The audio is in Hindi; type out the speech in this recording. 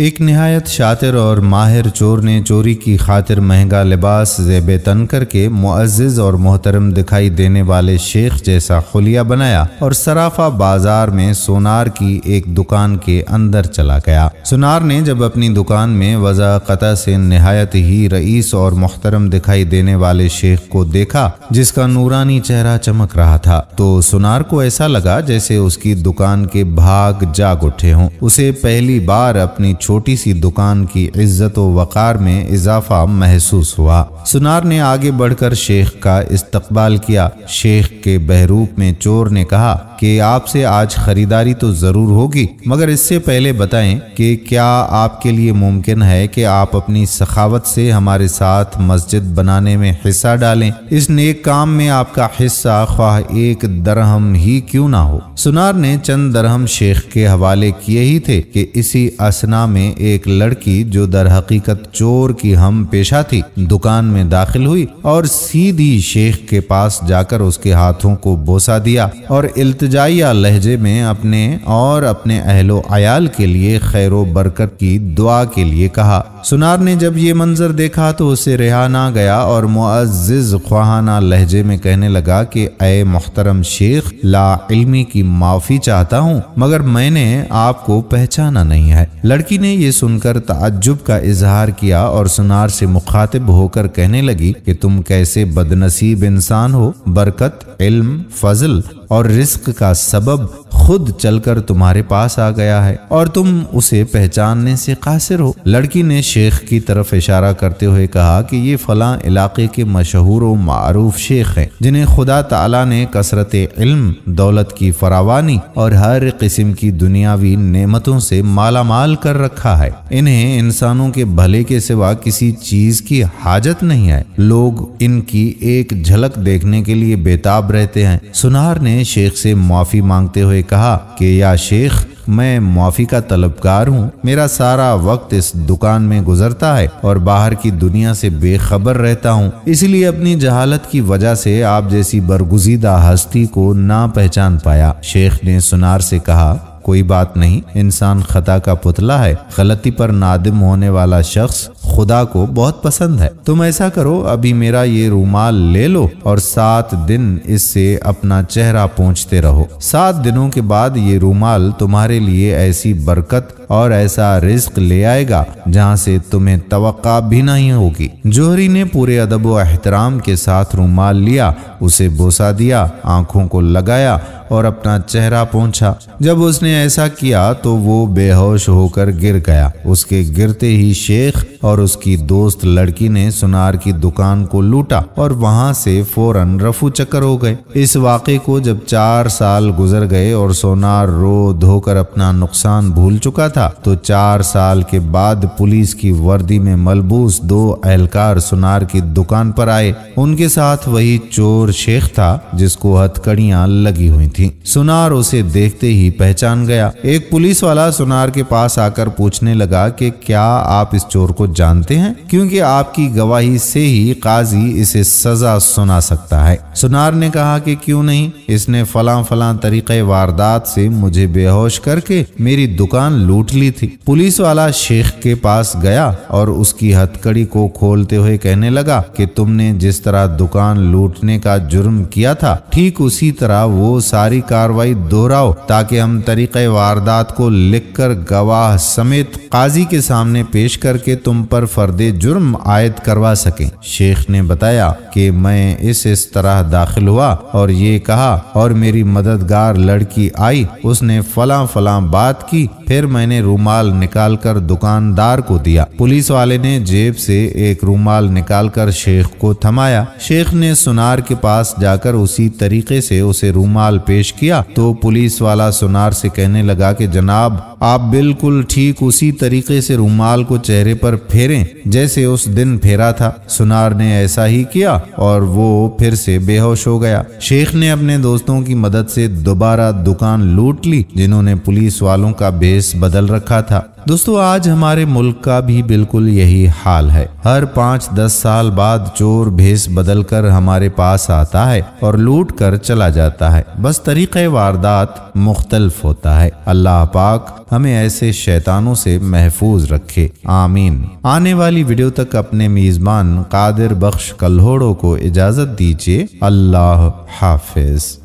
एक नहायत शातिर और माहिर चोर ने चोरी की खातिर महंगा लिबास जेब तन करके मुआज़ और मोहतरम दिखाई देने वाले शेख जैसा खुलिया बनाया और सराफा बाजार में सोनार की एक दुकान के अंदर चला गया सोनार ने जब अपनी दुकान में वजाकता से नहायत ही रईस और मोहतरम दिखाई देने वाले शेख को देखा जिसका नूरानी चेहरा चमक रहा था तो सोनार को ऐसा लगा जैसे उसकी दुकान के भाग जाग उठे हों उसे पहली बार अपनी छोटी सी दुकान की इज्जत वक़ार में इजाफा महसूस हुआ सुनार ने आगे बढ़कर शेख का इस्तकबाल किया शेख के बहरूप में चोर ने कहा कि आपसे आज खरीदारी तो ज़रूर होगी मगर इससे पहले बताएं कि क्या आपके लिए मुमकिन है कि आप अपनी सखावत से हमारे साथ मस्जिद बनाने में हिस्सा डालें इस नेक काम में आपका हिस्सा ख्वाह एक दरहम ही क्यों ना हो सुनार ने चंद दरहम शेख के हवाले किए ही थे कि इसी असना में एक लड़की जो दर हकीकत चोर की हम पेशा थी दुकान में दाखिल हुई और सीधी शेख के पास जाकर उसके हाथों को बोसा दिया और इल्तजा रजाइया लहजे में अपने और अपने अहलो आयाल के लिए खैर बरकत की दुआ के लिए कहा सुनार ने जब ये मंज़र देखा तो उसे रिहा ना गया और मुआज़ ख्वाहाना लहजे में कहने लगा कि अय मोहतरम शेख ला इल्मी की माफ़ी चाहता हूँ मगर मैंने आपको पहचाना नहीं है लड़की ने यह सुनकर ताज्जुब का इजहार किया और सुनार से मुखातिब होकर कहने लगी कि तुम कैसे बदनसीब इंसान हो बरकत इल्म फजल और रिस्क का सबब खुद चलकर तुम्हारे पास आ गया है और तुम उसे पहचानने से कासिर हो लड़की ने शेख की तरफ इशारा करते हुए कहा कि ये फला इलाके के मशहूर व मरूफ शेख हैं जिन्हें खुदा तला ने कसरत इल्म दौलत की फरावानी और हर किस्म की दुनियावी नेमतों से मालामाल कर रखा है इन्हें इंसानों के भले के सिवा किसी चीज की हाजत नहीं है लोग इनकी एक झलक देखने के लिए बेताब रहते हैं सुनार ने शेख से माफी मांगते हुए कहा कि या शेख मैं मुआफ़ी का तलबगार हूँ मेरा सारा वक्त इस दुकान में गुजरता है और बाहर की दुनिया से बेखबर रहता हूँ इसलिए अपनी जहालत की वजह से आप जैसी बरगुजीदा हस्ती को ना पहचान पाया शेख ने सुनार से कहा कोई बात नहीं इंसान खता का पुतला है गलती पर नादिम होने वाला शख्स खुदा को बहुत पसंद है तुम ऐसा करो अभी मेरा ये रूमाल ले लो और सात दिन इससे अपना चेहरा पहुँचते रहो सात दिनों के बाद ये रूमाल तुम्हारे लिए ऐसी बरकत और ऐसा रिस्क ले आएगा जहाँ से तुम्हें तवक्का भी नहीं होगी जोहरी ने पूरे अदब एहतराम के साथ रूमाल लिया उसे बोसा दिया आंखों को लगाया और अपना चेहरा पहुँचा जब उसने ऐसा किया तो वो बेहोश होकर गिर गया उसके गिरते ही शेख और उसकी दोस्त लड़की ने सुनार की दुकान को लूटा और वहां से फौरन रफू चक्कर हो गए इस वाक़े को जब चार साल गुजर गए और सोनार रो धोकर अपना नुकसान भूल चुका था तो चार साल के बाद पुलिस की वर्दी में मलबूस दो एहलकार सुनार की दुकान पर आए उनके साथ वही चोर शेख था जिसको हथकड़िया लगी हुई थी सुनार उसे देखते ही पहचान गया एक पुलिस वाला सुनार के पास आकर पूछने लगा कि क्या आप इस चोर को जानते हैं क्योंकि आपकी गवाही से ही काजी इसे सजा सुना सकता है सुनार ने कहा कि क्यों नहीं इसने फला फला तरीके वारदात से मुझे बेहोश करके मेरी दुकान लूट ली थी पुलिस वाला शेख के पास गया और उसकी हथकड़ी को खोलते हुए कहने लगा कि तुमने जिस तरह दुकान लूटने का जुर्म किया था ठीक उसी तरह वो सारी कार्रवाई दोहराओ ताकि हम तरीके वारदात को लिखकर गवाह समेत काजी के सामने पेश करके तुम पर फर्द जुर्म आयद करवा सकें शेख ने बताया कि मैं इस इस तरह दाखिल हुआ और ये कहा और मेरी मददगार लड़की आई उसने फला फला बात की फिर मैंने रूमाल निकाल कर दुकानदार को दिया पुलिस वाले ने जेब से एक रूमाल निकाल कर शेख को थमाया शेख ने सुनार के पास जाकर उसी तरीके से उसे रूमाल पेश किया तो पुलिस वाला सुनार से कह कहने लगा कि जनाब आप बिल्कुल ठीक उसी तरीके से रुमाल को चेहरे पर फेरें जैसे उस दिन फेरा था सुनार ने ऐसा ही किया और वो फिर से बेहोश हो गया शेख ने अपने दोस्तों की मदद से दोबारा दुकान लूट ली जिन्होंने पुलिस वालों का भेस बदल रखा था दोस्तों आज हमारे मुल्क का भी बिल्कुल यही हाल है हर पाँच दस साल बाद चोर भेस बदल कर हमारे पास आता है और लूट कर चला जाता है बस तरीक़े वारदात मुख्तलफ होता है अल्लाह पाक हमें ऐसे शैतानों से महफूज रखे आमीन आने वाली वीडियो तक अपने मेज़बान कादिर बख्श कल्होड़ो को इजाज़त दीजिए अल्लाह हाफिज़